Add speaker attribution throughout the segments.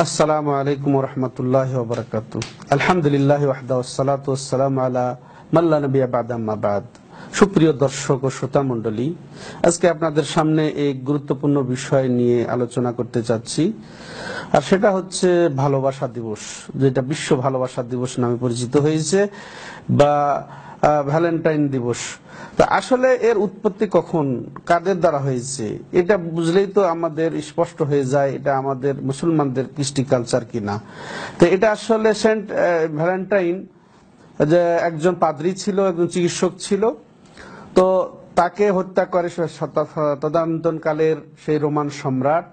Speaker 1: আসসালামু আলাইকুম রহমতুল্লাহ ববরকাত আলহামদুলিল্লাহ ওয়াহদাসসালাত ওয়াসসালাম আলা মাল্লা নবী আবাদাম্মাবাদ সুপ্রিয় দর্শক ও শ্রোতা মন্ডলী আজকে আপনাদের সামনে এই গুরুত্বপূর্ণ বিষয় নিয়ে আলোচনা করতে চাচ্ছি আর সেটা হচ্ছে ভালোবাসা দিবস যেটা বিশ্ব ভালোবাসা দিবস নামে পরিচিত হয়েছে বা ভ্যালেন্টাইন দিবস তা আসলে এর উৎপত্তি কখন কাদের দ্বারা হয়েছে এটা বুঝলেই তো আমাদের স্পষ্ট হয়ে যায় এটা আমাদের মুসলমানদের কৃষ্টি কালচার কিনা তো এটা আসলে সেন্ট ভ্যালেন্টাইন যে একজন পাদ্রি ছিল একজন চিকিৎসক ছিল তো তাকে হত্যা করে তদান্তনকালের সেই রোমান সম্রাট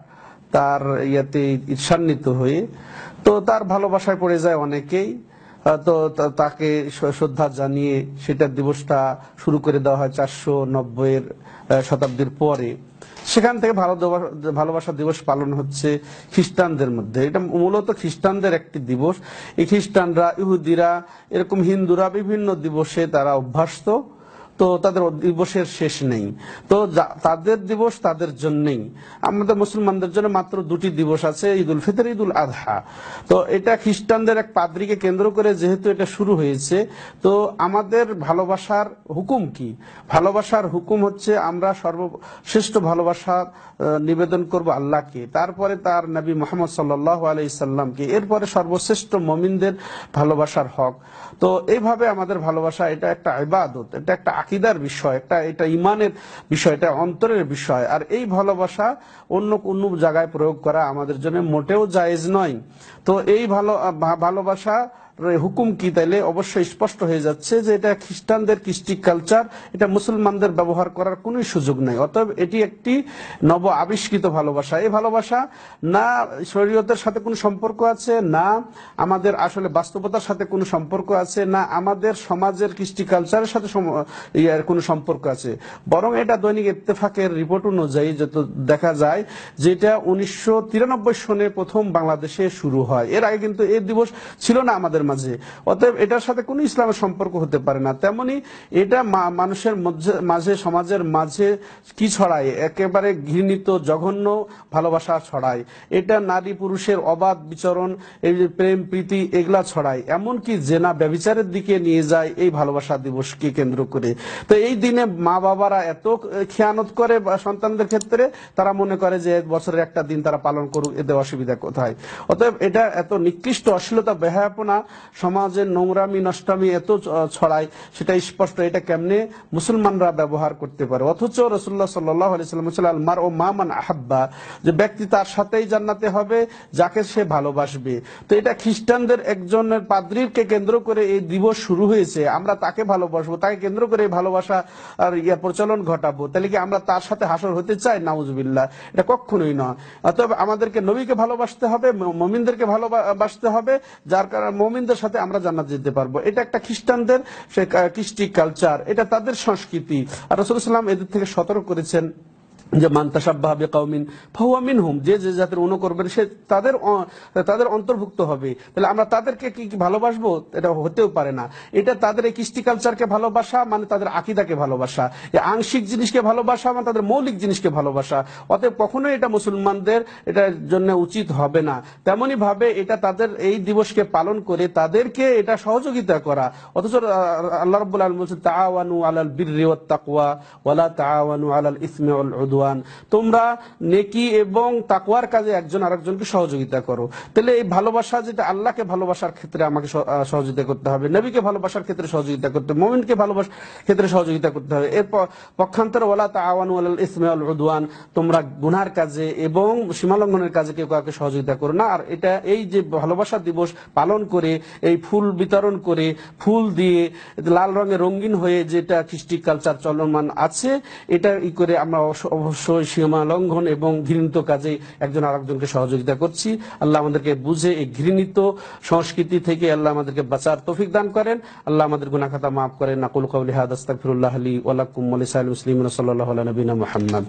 Speaker 1: তার ইয়াতে ঈর্ষান্বিত হয়ে তো তার ভালোবাসায় পড়ে যায় অনেকেই তো তাকে শ্রদ্ধা জানিয়ে সেটার দিবসটা শুরু করে দেওয়া হয় চারশো নব্বইয়ের শতাব্দীর পরে সেখান থেকে ভালোবাসা দিবস পালন হচ্ছে খ্রিস্টানদের মধ্যে এটা মূলত খ্রিস্টানদের একটি দিবস এই খ্রিস্টানরা ইহুদিরা এরকম হিন্দুরা বিভিন্ন দিবসে তারা অভ্যস্ত তো তাদের দিবসের শেষ নেই তো তাদের দিবস তাদের জন্যই আমাদের মুসলমানদের জন্য মাত্র দুটি দিবস আছে ঈদ উল ফিতর ঈদ উল আধা তো এটা খ্রিস্টানদের এক পাদ্রিকে কেন্দ্র করে যেহেতু এটা শুরু হয়েছে তো আমাদের ভালোবাসার হুকুম কি ভালোবাসার হুকুম হচ্ছে আমরা সর্বশ্রেষ্ঠ ভালোবাসা নিবেদন করব আল্লাহকে তারপরে তার নবী মোহাম্মদ সাল্লাহ আলাইসাল্লামকে এরপরে সর্বশ্রেষ্ঠ মমিনদের ভালোবাসার হক তো এইভাবে আমাদের ভালোবাসা এটা একটা আবাদত এটা একটা আকিদার বিষয় একটা এটা ইমানের বিষয় এটা অন্তরের বিষয় আর এই ভালোবাসা অন্য কোনো জায়গায় প্রয়োগ করা আমাদের জন্য মোটেও জায়েজ নয় তো এই ভালো ভালোবাসা হুকুম কি তাইলে অবশ্যই স্পষ্ট হয়ে যাচ্ছে যে এটা খ্রিস্টানদের কৃষ্টি কালচার এটা মুসলমানদের ব্যবহার করার কোন সুযোগ নাই অতএব এটি একটি নব আবিষ্কৃত ভালোবাসা এই ভালোবাসা না শরীয়তের সাথে কোনো সম্পর্ক আছে না আমাদের আসলে বাস্তবতার সাথে কোনো সম্পর্ক আছে না আমাদের সমাজের কৃষ্টি কালচারের সাথে ইয়ার কোনো সম্পর্ক আছে বরং এটা দৈনিক ইত্তেফাকের রিপোর্ট অনুযায়ী যত দেখা যায় যেটা উনিশশো সনে প্রথম বাংলাদেশে শুরু হয় এর আগে কিন্তু এই দিবস ছিল না আমাদের মাঝে অতএব এটার সাথে কোনো ইসলামের সম্পর্ক হতে পারে না তেমনি এটা মানুষের মাঝে সমাজের মাঝে কি ছড়ায় একেবারে ঘৃণিত জঘন্য ভালোবাসা ছড়ায় এটা নারী পুরুষের অবাধ বিচরণ এই যে প্রেম প্রীতি এগুলা ছড়ায় এমনকি জেনা ব্যবিচারের দিকে নিয়ে যায় এই ভালোবাসা দিবসকে কেন্দ্র করে তো এই দিনে মা বাবারা এত খেয়ানত করে সন্তানদের ক্ষেত্রে তারা মনে করে যে বছরের একটা দিন তারা পালন করুক এতে অসুবিধা কোথায় অতএব এটা এত নিকৃষ্ট অশ্লীলতা বেহায়াপনা সমাজের নোংরামি নষ্টামি এত ছড়ায় সেটা স্পষ্ট এটা কেমনে মুসলমানরা ব্যবহার করতে পারে অথচ রসুল্লাহ সাল্লাম মার ও মা মান আহাব্বা যে ব্যক্তি তার সাথেই জান্নাতে হবে যাকে সে ভালোবাসবে তো এটা খ্রিস্টানদের একজনের পাদ্রীরকে কেন্দ্র করে এই দিবস শুরু হয়েছে আমরা তাকে ভালোবাসবো তাকে কেন্দ্র করে এই ভালোবাসা আর ইয়া প্রচলন ঘটাবো তাহলে কি আমরা তার সাথে হাসর হতে চাই নাউজবিল্লা এটা কখনোই নয় অতএব আমাদেরকে নবীকে ভালোবাসতে হবে মমিনদেরকে ভালোবাসতে হবে যার কারণে মমিন মুসলিমদের সাথে আমরা জান্নাত যেতে পারবো এটা একটা খ্রিস্টানদের কৃষ্টি কালচার এটা তাদের সংস্কৃতি আর রসুল ইসলাম এদের থেকে সতর্ক করেছেন যে মান্তাসাব্বাহ ফাহুয়া মিনহুম যে যে জাতির সে তাদের তাদের অন্তর্ভুক্ত হবে তাহলে আমরা তাদেরকে কি ভালোবাসবো এটা হতেও পারে না এটা তাদের এই কৃষ্টি কালচারকে ভালোবাসা মানে তাদের আকিদাকে ভালোবাসা এই আংশিক জিনিসকে ভালোবাসা মানে তাদের মৌলিক জিনিসকে ভালোবাসা অতএব কখনোই এটা মুসলমানদের এটার জন্য উচিত হবে না তেমনি ভাবে এটা তাদের এই দিবসকে পালন করে তাদেরকে এটা সহযোগিতা করা অথচ আল্লাহ রবুল্লাহ বলছে তাওয়ানু আলাল বীর তাকুয়া ওয়ালা তাওয়ানু আলাল ইসমে উল তাওয়ান তোমরা নেকি এবং তাকুয়ার কাজে একজন আরেকজনকে সহযোগিতা করো তাহলে এই ভালোবাসা যেটা আল্লাহকে ভালোবাসার ক্ষেত্রে আমাকে সহযোগিতা করতে হবে নবীকে ভালোবাসার ক্ষেত্রে সহযোগিতা করতে হবে মোমিনকে ভালোবাসার ক্ষেত্রে সহযোগিতা করতে হবে এরপর পক্ষান্তর ওলা আওয়ান ওয়াল ইসমাউল উদওয়ান তোমরা গুনার কাজে এবং সীমালঙ্ঘনের কাজে কেউ কাউকে সহযোগিতা করো না আর এটা এই যে ভালোবাসা দিবস পালন করে এই ফুল বিতরণ করে ফুল দিয়ে লাল রঙে রঙিন হয়ে যেটা খ্রিস্টি কালচার চলমান আছে এটা ই করে আমরা অবশ্যই সীমা লঙ্ঘন এবং ঘৃণিত কাজে একজন আরেকজনকে সহযোগিতা করছি আল্লাহ আমাদেরকে বুঝে এই ঘৃণিত সংস্কৃতি থেকে আল্লাহ আমাদেরকে বাঁচার তফিক দান করেন আল্লাহ আমাদের গুনাখাতা মাফ করেন নাকুল কৌলি হাদ আস্তাকফিরুল্লাহ আলী ওলাকুম আলী মুসলিম সাল্লাহ নবীন মোহাম্মদ